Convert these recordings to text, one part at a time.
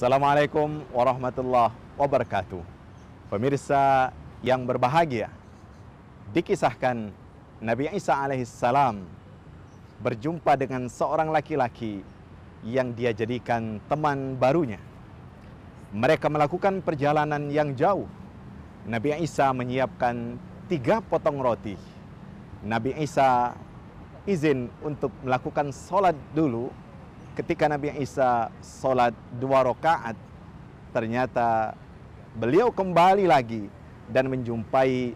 Assalamualaikum warahmatullahi wabarakatuh. Pemirsa yang berbahagia, dikisahkan Nabi Isa alaihissalam berjumpa dengan seorang laki-laki yang dia jadikan teman barunya. Mereka melakukan perjalanan yang jauh. Nabi Isa menyiapkan tiga potong roti. Nabi Isa izin untuk melakukan sholat dulu ketika Nabi Isa sholat dua rakaat, ternyata beliau kembali lagi dan menjumpai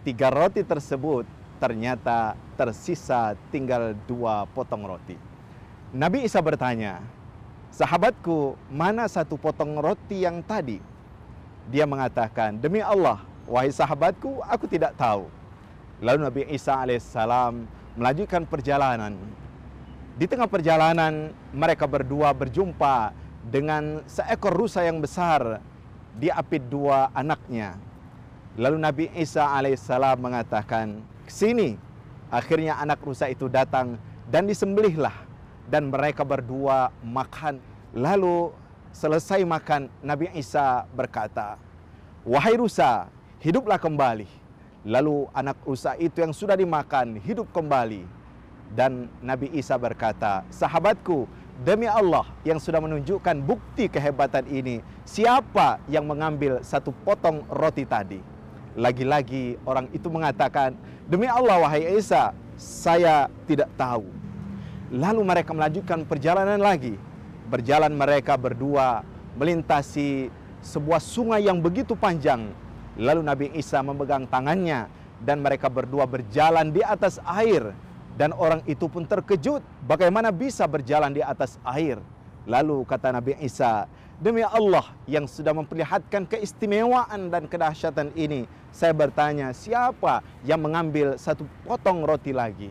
tiga roti tersebut ternyata tersisa tinggal dua potong roti. Nabi Isa bertanya, sahabatku mana satu potong roti yang tadi? Dia mengatakan, demi Allah, wahai sahabatku, aku tidak tahu. Lalu Nabi Isa alaihissalam melanjutkan perjalanan di tengah perjalanan, mereka berdua berjumpa dengan seekor rusa yang besar diapit dua anaknya. Lalu Nabi Isa alaihissalam mengatakan, "Sini." Akhirnya anak rusa itu datang dan disembelihlah dan mereka berdua makan. Lalu selesai makan, Nabi Isa berkata, "Wahai rusa, hiduplah kembali." Lalu anak rusa itu yang sudah dimakan hidup kembali. Dan Nabi Isa berkata, sahabatku, demi Allah yang sudah menunjukkan bukti kehebatan ini, siapa yang mengambil satu potong roti tadi? Lagi-lagi orang itu mengatakan, demi Allah wahai Isa, saya tidak tahu. Lalu mereka melanjutkan perjalanan lagi. Berjalan mereka berdua melintasi sebuah sungai yang begitu panjang. Lalu Nabi Isa memegang tangannya dan mereka berdua berjalan di atas air dan orang itu pun terkejut bagaimana bisa berjalan di atas air. Lalu kata Nabi Isa, Demi Allah yang sudah memperlihatkan keistimewaan dan kedahsyatan ini, saya bertanya, siapa yang mengambil satu potong roti lagi?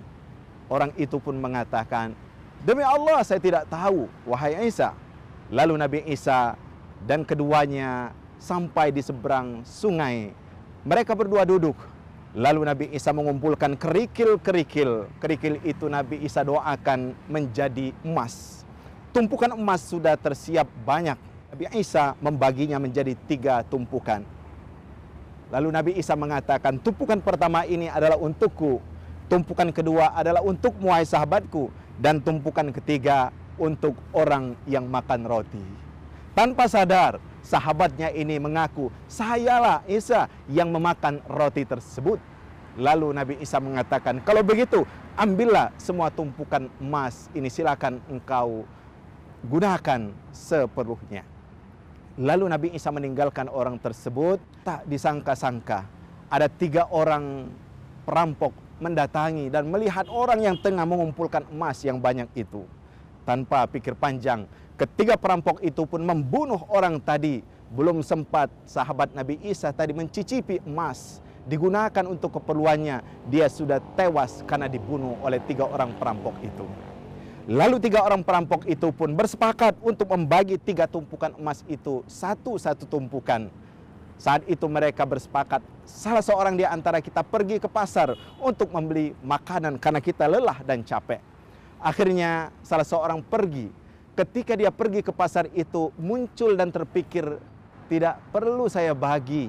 Orang itu pun mengatakan, Demi Allah saya tidak tahu, wahai Isa. Lalu Nabi Isa dan keduanya sampai di seberang sungai. Mereka berdua duduk Lalu Nabi Isa mengumpulkan kerikil-kerikil. Kerikil itu Nabi Isa doakan menjadi emas. Tumpukan emas sudah tersiap banyak. Nabi Isa membaginya menjadi tiga tumpukan. Lalu Nabi Isa mengatakan, tumpukan pertama ini adalah untukku. Tumpukan kedua adalah untuk muai sahabatku. Dan tumpukan ketiga untuk orang yang makan roti. Tanpa sadar, Sahabatnya ini mengaku, "Sayalah Isa yang memakan roti tersebut." Lalu Nabi Isa mengatakan, "Kalau begitu, ambillah semua tumpukan emas ini, silakan engkau gunakan sepenuhnya." Lalu Nabi Isa meninggalkan orang tersebut, tak disangka-sangka ada tiga orang perampok mendatangi dan melihat orang yang tengah mengumpulkan emas yang banyak itu. Tanpa pikir panjang, Ketiga perampok itu pun membunuh orang tadi. Belum sempat sahabat Nabi Isa tadi mencicipi emas digunakan untuk keperluannya. Dia sudah tewas karena dibunuh oleh tiga orang perampok itu. Lalu tiga orang perampok itu pun bersepakat untuk membagi tiga tumpukan emas itu satu-satu tumpukan. Saat itu mereka bersepakat, salah seorang di antara kita pergi ke pasar untuk membeli makanan karena kita lelah dan capek. Akhirnya salah seorang pergi ketika dia pergi ke pasar itu muncul dan terpikir tidak perlu saya bagi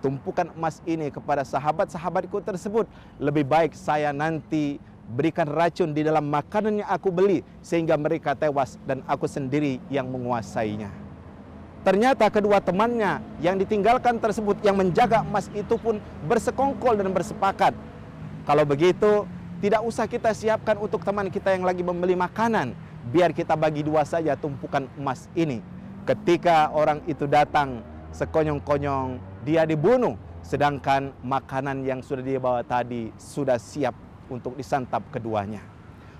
tumpukan emas ini kepada sahabat-sahabatku tersebut lebih baik saya nanti berikan racun di dalam makanan yang aku beli sehingga mereka tewas dan aku sendiri yang menguasainya Ternyata kedua temannya yang ditinggalkan tersebut yang menjaga emas itu pun bersekongkol dan bersepakat. Kalau begitu, tidak usah kita siapkan untuk teman kita yang lagi membeli makanan biar kita bagi dua saja tumpukan emas ini. Ketika orang itu datang sekonyong-konyong dia dibunuh, sedangkan makanan yang sudah dia bawa tadi sudah siap untuk disantap keduanya.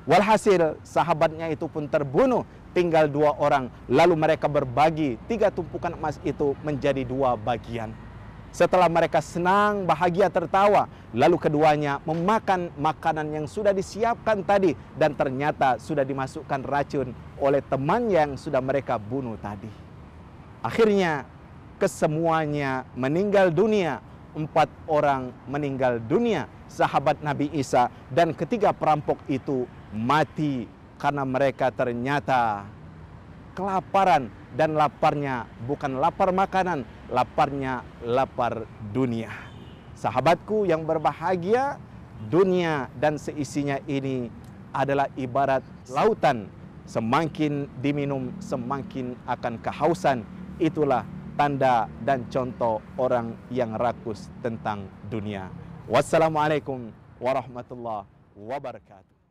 Walhasil sahabatnya itu pun terbunuh, tinggal dua orang. Lalu mereka berbagi tiga tumpukan emas itu menjadi dua bagian. Setelah mereka senang, bahagia, tertawa, lalu keduanya memakan makanan yang sudah disiapkan tadi dan ternyata sudah dimasukkan racun oleh teman yang sudah mereka bunuh tadi. Akhirnya kesemuanya meninggal dunia. Empat orang meninggal dunia, sahabat Nabi Isa, dan ketiga perampok itu mati karena mereka ternyata kelaparan dan laparnya bukan lapar makanan, laparnya lapar dunia. Sahabatku yang berbahagia, dunia dan seisinya ini adalah ibarat lautan. Semakin diminum, semakin akan kehausan. Itulah tanda dan contoh orang yang rakus tentang dunia. Wassalamualaikum warahmatullahi wabarakatuh.